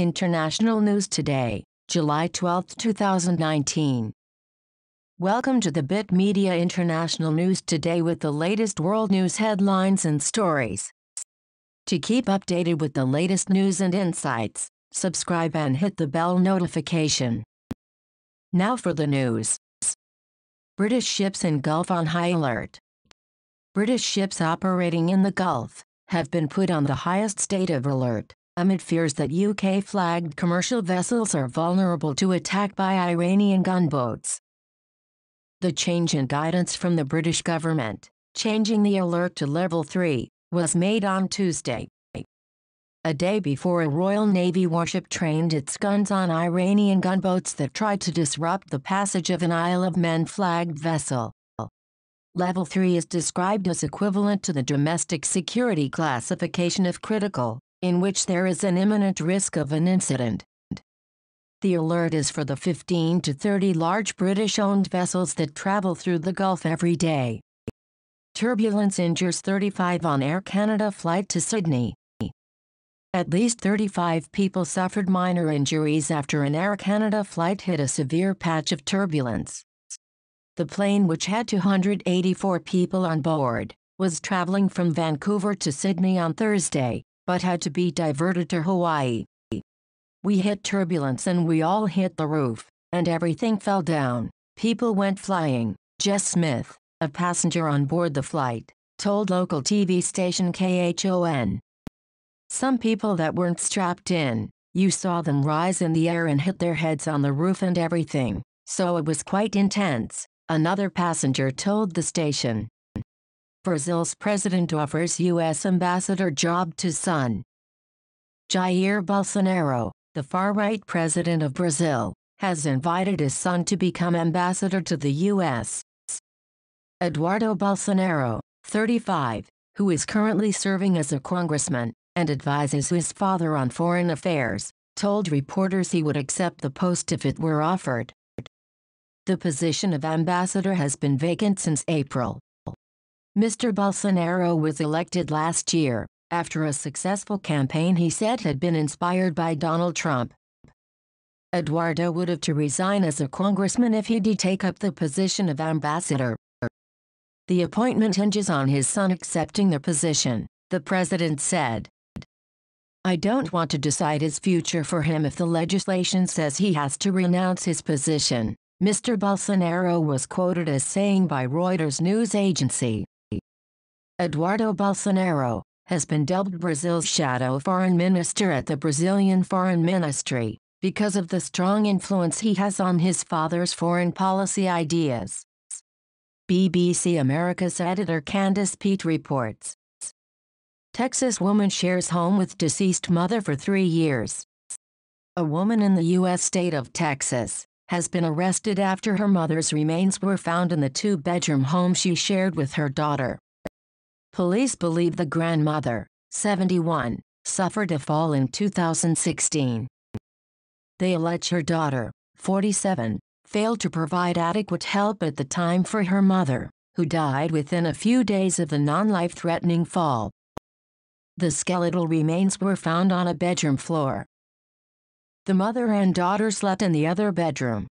International News Today, July 12, 2019. Welcome to the Bit Media International News Today with the latest world news headlines and stories. To keep updated with the latest news and insights, subscribe and hit the bell notification. Now for the news. British ships in Gulf on high alert. British ships operating in the Gulf have been put on the highest state of alert amid fears that UK-flagged commercial vessels are vulnerable to attack by Iranian gunboats. The change in guidance from the British government, changing the alert to Level 3, was made on Tuesday, a day before a Royal Navy warship trained its guns on Iranian gunboats that tried to disrupt the passage of an Isle of Man flagged vessel. Level 3 is described as equivalent to the domestic security classification of critical, in which there is an imminent risk of an incident. The alert is for the 15 to 30 large British owned vessels that travel through the Gulf every day. Turbulence injures 35 on Air Canada flight to Sydney. At least 35 people suffered minor injuries after an Air Canada flight hit a severe patch of turbulence. The plane, which had 284 people on board, was traveling from Vancouver to Sydney on Thursday, but had to be diverted to Hawaii. We hit turbulence and we all hit the roof, and everything fell down. People went flying. Jess Smith, a passenger on board the flight, told local TV station KHON. Some people that weren't strapped in, you saw them rise in the air and hit their heads on the roof and everything, so it was quite intense, another passenger told the station. Brazil's president offers U.S. ambassador job to son. Jair Bolsonaro, the far-right president of Brazil, has invited his son to become ambassador to the U.S. Eduardo Bolsonaro, 35, who is currently serving as a congressman and advises his father on foreign affairs, told reporters he would accept the post if it were offered. The position of ambassador has been vacant since April. Mr. Bolsonaro was elected last year after a successful campaign he said had been inspired by Donald Trump. Eduardo would have to resign as a congressman if he did take up the position of ambassador. The appointment hinges on his son accepting the position, the president said. I don't want to decide his future for him if the legislation says he has to renounce his position, Mr. Bolsonaro was quoted as saying by Reuters news agency. Eduardo Bolsonaro, has been dubbed Brazil's shadow foreign minister at the Brazilian Foreign Ministry, because of the strong influence he has on his father's foreign policy ideas. BBC America's editor Candace Pete reports. Texas woman shares home with deceased mother for three years. A woman in the U.S. state of Texas has been arrested after her mother's remains were found in the two bedroom home she shared with her daughter. Police believe the grandmother, 71, suffered a fall in 2016. They allege her daughter, 47, failed to provide adequate help at the time for her mother, who died within a few days of the non-life-threatening fall. The skeletal remains were found on a bedroom floor. The mother and daughter slept in the other bedroom.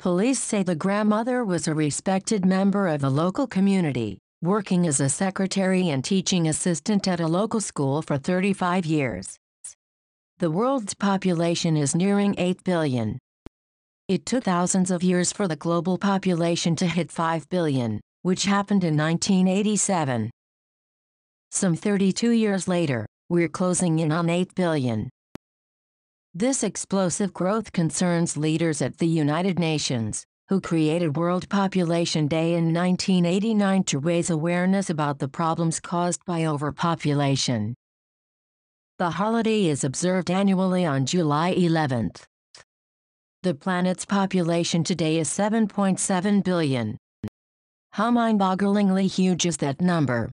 Police say the grandmother was a respected member of the local community working as a secretary and teaching assistant at a local school for 35 years. The world's population is nearing 8 billion. It took thousands of years for the global population to hit 5 billion, which happened in 1987. Some 32 years later, we're closing in on 8 billion. This explosive growth concerns leaders at the United Nations, who created World Population Day in 1989 to raise awareness about the problems caused by overpopulation. The holiday is observed annually on July 11th. The planet's population today is 7.7 billion. How mind-bogglingly huge is that number?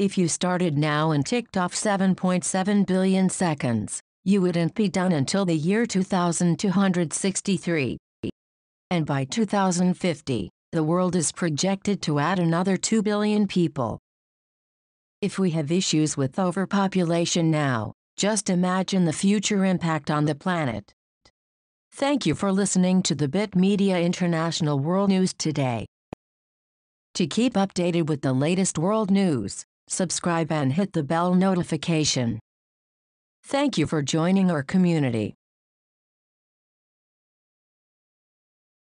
If you started now and ticked off 7.7 billion seconds, you wouldn't be done until the year 2263 and by 2050, the world is projected to add another 2 billion people. If we have issues with overpopulation now, just imagine the future impact on the planet. Thank you for listening to the Bit Media International World News today. To keep updated with the latest world news, subscribe and hit the bell notification. Thank you for joining our community.